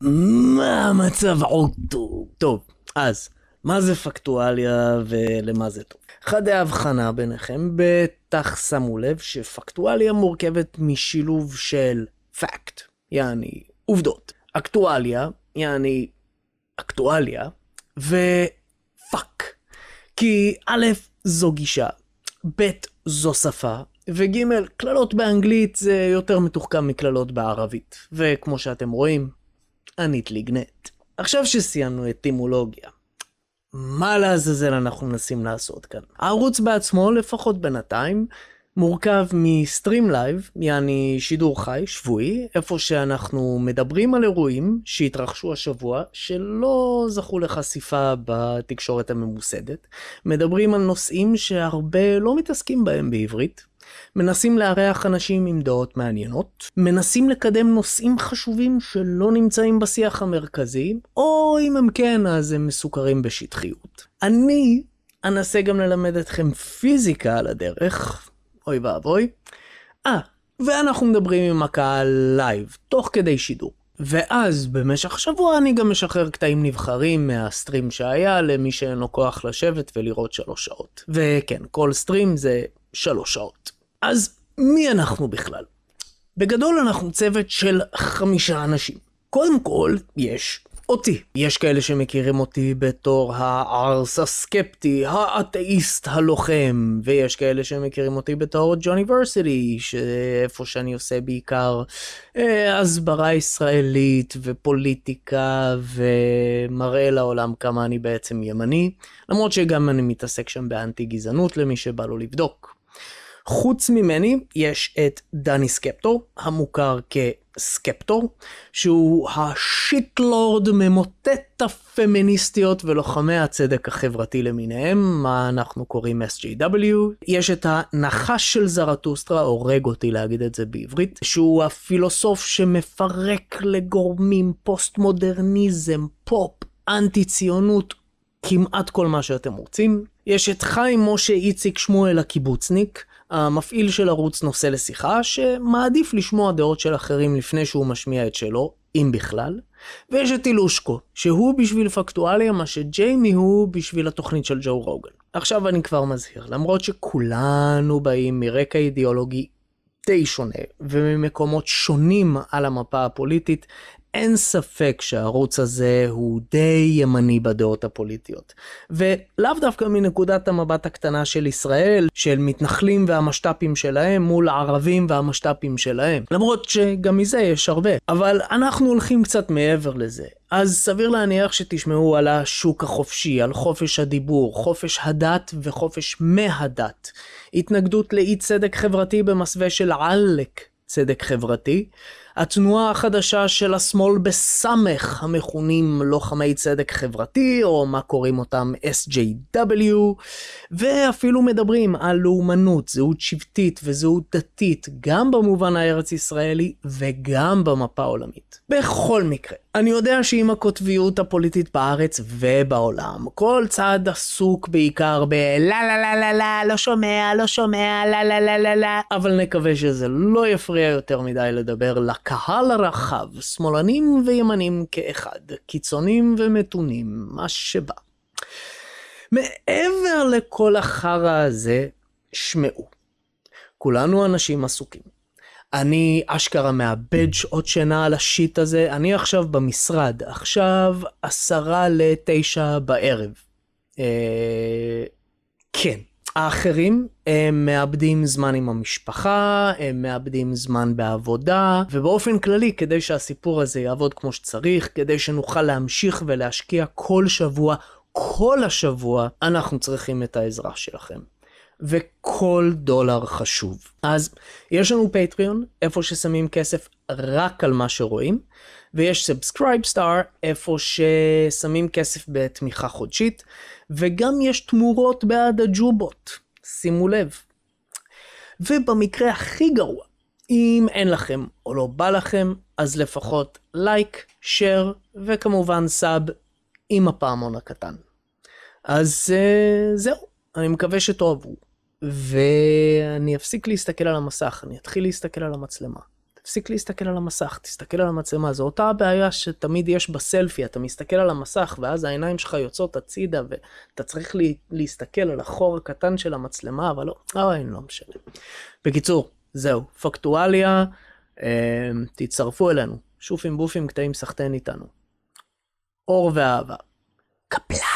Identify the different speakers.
Speaker 1: מה המצב עוטו? טוב, אז, מה זה פקטואליה ולמה זה טוב? חדי ההבחנה ביניכם, בטח שמו לב שפקטואליה מורכבת משילוב של פקט, יעני עובדות, אקטואליה, יעני אקטואליה, ופאק. כי א', זו גישה, ב', זו שפה, וג', קללות באנגלית זה יותר מתוחכם מקללות בערבית. וכמו שאתם רואים, ענית גנט. עכשיו שסיימנו את טימולוגיה, מה לעזאזל אנחנו מנסים לעשות כאן? הערוץ בעצמו, לפחות בינתיים, מורכב מסטרים לייב, יעני שידור חי, שבועי, איפה שאנחנו מדברים על אירועים שהתרחשו השבוע, שלא זכו לחשיפה בתקשורת הממוסדת. מדברים על נושאים שהרבה לא מתעסקים בהם בעברית, מנסים לארח אנשים עם דעות מעניינות, מנסים לקדם נושאים חשובים שלא נמצאים בשיח המרכזי, או אם הם כן, אז הם מסוכרים בשטחיות. אני אנסה גם ללמד אתכם פיזיקה על הדרך, אוי ואבוי. אה, ואנחנו מדברים עם הקהל לייב, תוך כדי שידור. ואז במשך שבוע אני גם משחרר קטעים נבחרים מהסטרים שהיה למי שאין לו כוח לשבת ולראות שלוש שעות. וכן, כל סטרים זה שלוש שעות. אז מי אנחנו בכלל? בגדול אנחנו צוות של חמישה אנשים. קודם כל, יש אותי. יש כאלה שמכירים אותי בתור הערס הסקפטי, האתאיסט הלוחם, ויש כאלה שמכירים אותי בתור ג'וני ורסיטי, שאיפה שאני עושה בעיקר אה, הסברה ישראלית ופוליטיקה, ומראה לעולם כמה אני בעצם ימני, למרות שגם אני מתעסק שם באנטי גזענות למי שבא לו לבדוק. חוץ ממני יש את דני סקפטור, המוכר כסקפטור, שהוא השיטלורד ממוטט הפמיניסטיות ולוחמי הצדק החברתי למיניהם, מה אנחנו קוראים SJW. יש את הנחש של זרטוסטרה, הורג אותי להגיד את זה בעברית, שהוא הפילוסוף שמפרק לגורמים פוסט-מודרניזם, פופ, אנטי-ציונות, כמעט כל מה שאתם רוצים. יש את חיים משה איציק שמואל הקיבוצניק, המפעיל של ערוץ נושא לשיחה שמעדיף לשמוע דעות של אחרים לפני שהוא משמיע את שלו, אם בכלל. ויש את אילושקו, שהוא בשביל פקטואליה מה שג'יימי הוא בשביל התוכנית של ג'ו רוגן. עכשיו אני כבר מזהיר, למרות שכולנו באים מרקע אידיאולוגי די שונה וממקומות שונים על המפה הפוליטית, אין ספק שהערוץ הזה הוא די ימני בדעות הפוליטיות. ולאו דווקא מנקודת המבט הקטנה של ישראל, של מתנחלים והמשת"פים שלהם מול הערבים והמשת"פים שלהם. למרות שגם מזה יש הרבה. אבל אנחנו הולכים קצת מעבר לזה. אז סביר להניח שתשמעו על השוק החופשי, על חופש הדיבור, חופש הדת וחופש מהדת. התנגדות לאי צדק חברתי במסווה של עלק צדק חברתי. התנועה החדשה של השמאל בסמך, המכונים לוחמי צדק חברתי, או מה קוראים אותם SJW, ואפילו מדברים על לאומנות, זהות שבטית וזהות דתית, גם במובן הארץ ישראלי וגם במפה העולמית. בכל מקרה, אני יודע שעם הקוטביות הפוליטית בארץ ובעולם, כל צעד עסוק בעיקר ב- לה לה לה לה לה, לא שומע, לא שומע, לה לה לה לה לה, אבל נקווה שזה לא יפריע יותר מדי לדבר לק... הקהל הרחב, שמאלנים וימנים כאחד, קיצונים ומתונים, מה שבא. מעבר לכל החרא הזה, שמעו. כולנו אנשים עסוקים. אני אשכרה מאבד שעות שינה על השיט הזה, אני עכשיו במשרד, עכשיו עשרה לתשע בערב. אה... כן. האחרים הם מאבדים זמן עם המשפחה, הם מאבדים זמן בעבודה, ובאופן כללי כדי שהסיפור הזה יעבוד כמו שצריך, כדי שנוכל להמשיך ולהשקיע כל שבוע, כל השבוע, אנחנו צריכים את העזרה שלכם. וכל דולר חשוב. אז יש לנו פטריון, איפה ששמים כסף רק על מה שרואים, ויש סאבסקרייב סטאר, איפה ששמים כסף בתמיכה חודשית, וגם יש תמורות בעד הג'ובוט, שימו לב. ובמקרה הכי גרוע, אם אין לכם או לא בא לכם, אז לפחות לייק, שייר, וכמובן סאב עם הפעמון הקטן. אז אה, זהו. אני מקווה שתאהבו, ואני אפסיק להסתכל על המסך, אני אתחיל להסתכל על המצלמה. תפסיק להסתכל על המסך, תסתכל על המצלמה, זו אותה הבעיה שתמיד יש בסלפי, אתה מסתכל על המסך ואז העיניים שלך יוצאות הצידה ואתה צריך לי, להסתכל על החור הקטן של המצלמה, אבל לא, אוי, לא משנה. בקיצור, זהו, פקטואליה, אה, תצטרפו אלינו, שופים בופים קטעים סחטיין איתנו. אור ואהבה. קפלה!